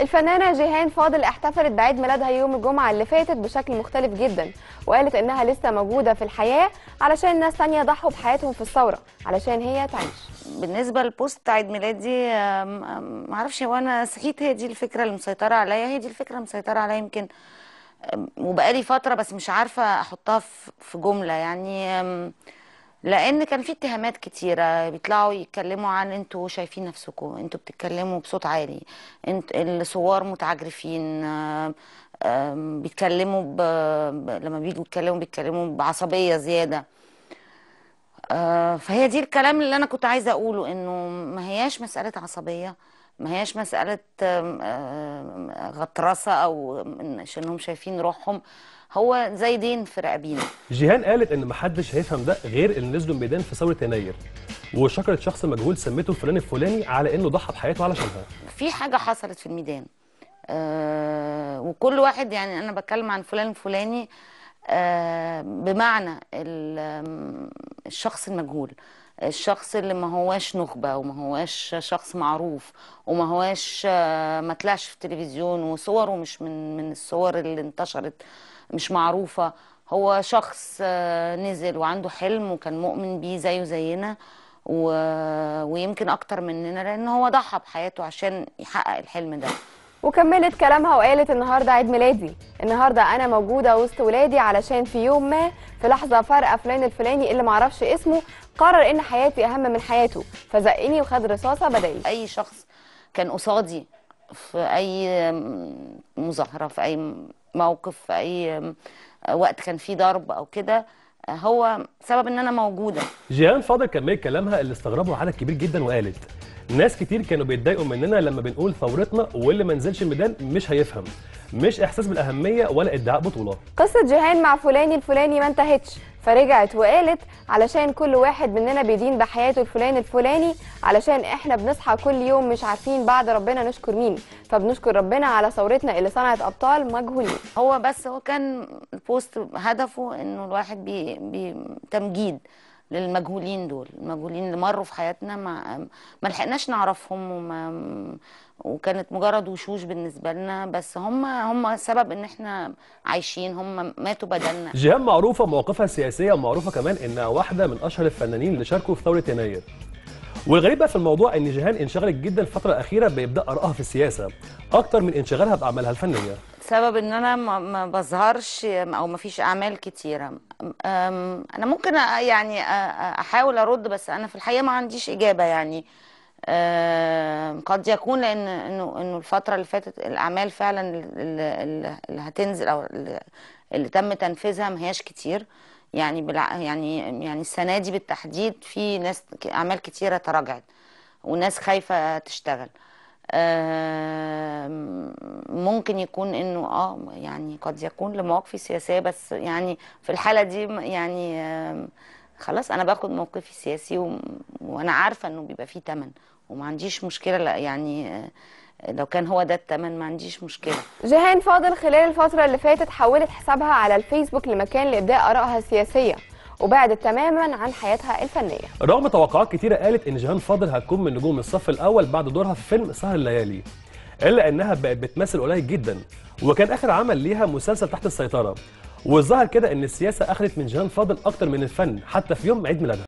الفنانة جيهان فاضل احتفلت بعيد ميلادها يوم الجمعة اللي فاتت بشكل مختلف جدا وقالت انها لسه موجودة في الحياة علشان ناس تانية ضحوا بحياتهم في الثورة علشان هي تعيش بالنسبة لبوست عيد ميلادي معرفش هو انا صحيت هي دي الفكرة اللي مسيطرة عليا هي دي الفكرة مسيطرة عليا يمكن وبقالي فترة بس مش عارفة احطها في جملة يعني لان كان في اتهامات كتيره بيطلعوا يتكلموا عن انتوا شايفين نفسكم انتوا بتتكلموا بصوت عالي انت الصور متعجرفين بيتكلموا ب... لما بييجوا يتكلموا بيتكلموا بعصبيه زياده آه، فهي دي الكلام اللي انا كنت عايزه اقوله انه ما هياش مساله عصبيه ما هياش مسألة غطرسة أو إنهم شايفين روحهم هو زي دين في رقابينا جيهان قالت إن محدش هيفهم ده غير اللي نزلوا الميدان في ثورة يناير وشكرت شخص مجهول سميته فلان الفلاني على إنه ضحى بحياته علشانها في حاجة حصلت في الميدان آه وكل واحد يعني أنا بتكلم عن فلان الفلاني آه بمعنى الشخص المجهول الشخص اللي ما هواش نخبة وما هواش شخص معروف وما هواش آه، ما طلعش في التلفزيون وصوره مش من من الصور اللي انتشرت مش معروفة هو شخص آه، نزل وعنده حلم وكان مؤمن بيه زيه زينا و... ويمكن اكتر مننا لان هو ضحى بحياته عشان يحقق الحلم ده وكملت كلامها وقالت النهارده عيد ميلادي النهارده انا موجوده وسط ولادي علشان في يوم ما في لحظه فرقه فلان الفلاني اللي معرفش اسمه قرر ان حياتي اهم من حياته فزقني وخد رصاصه بدالي اي شخص كان قصادي في اي مظاهره في اي موقف في اي وقت كان فيه ضرب او كده هو سبب ان انا موجوده جيهان فاضل كملت كلامها اللي استغربه عدد كبير جدا وقالت ناس كتير كانوا بيتضايقوا مننا لما بنقول ثورتنا واللي ما نزلش الميدان مش هيفهم مش احساس بالاهميه ولا ادعاء بطوله قصه جيهان مع فلاني الفلاني ما انتهتش فرجعت وقالت علشان كل واحد مننا بيدين بحياته الفلان الفلاني علشان احنا بنصحى كل يوم مش عارفين بعد ربنا نشكر مين فبنشكر ربنا على ثورتنا اللي صنعت ابطال مجهولين هو بس هو كان البوست هدفه انه الواحد بي بي تمجيد للمجهولين دول المجهولين اللي مروا في حياتنا ما ما لحقناش نعرفهم وما وكانت مجرد وشوش بالنسبه لنا بس هم هم سبب ان احنا عايشين هم ماتوا بدلنا جيهان معروفه مواقفها السياسيه ومعروفه كمان انها واحده من اشهر الفنانين اللي شاركوا في ثوره يناير والغريب في الموضوع ان جيهان انشغلت جدا الفتره الاخيره بابداء ارائها في السياسه اكتر من انشغالها باعمالها الفنيه سبب ان انا ما بظهرش او ما فيش اعمال كتيره انا ممكن يعني احاول ارد بس انا في الحقيقه ما عنديش اجابه يعني قد يكون لان انه انه الفتره اللي فاتت الاعمال فعلا اللي هتنزل او اللي تم تنفيذها ما هياش كتير يعني بالع... يعني يعني السنه دي بالتحديد في ناس اعمال كتيره تراجعت وناس خايفه تشتغل ممكن يكون انه اه يعني قد يكون لمواقفي سياسيه بس يعني في الحاله دي يعني خلاص انا باخد موقفي السياسي وانا عارفه انه بيبقى فيه ثمن وما عنديش مشكله لا يعني آه، لو كان هو ده الثمن ما عنديش مشكله جيهان فاضل خلال الفتره اللي فاتت حولت حسابها على الفيسبوك لمكان لابداء ارائها السياسيه وبعدت تماما عن حياتها الفنيه رغم توقعات كتيره قالت ان جيهان فاضل هتكون من نجوم الصف الاول بعد دورها في فيلم سهر الليالي الا انها بقت بتمثل قليل جدا وكان اخر عمل ليها مسلسل تحت السيطره والظاهر كده ان السياسه اخذت من جيهان فاضل اكتر من الفن حتى في يوم عيد ميلادها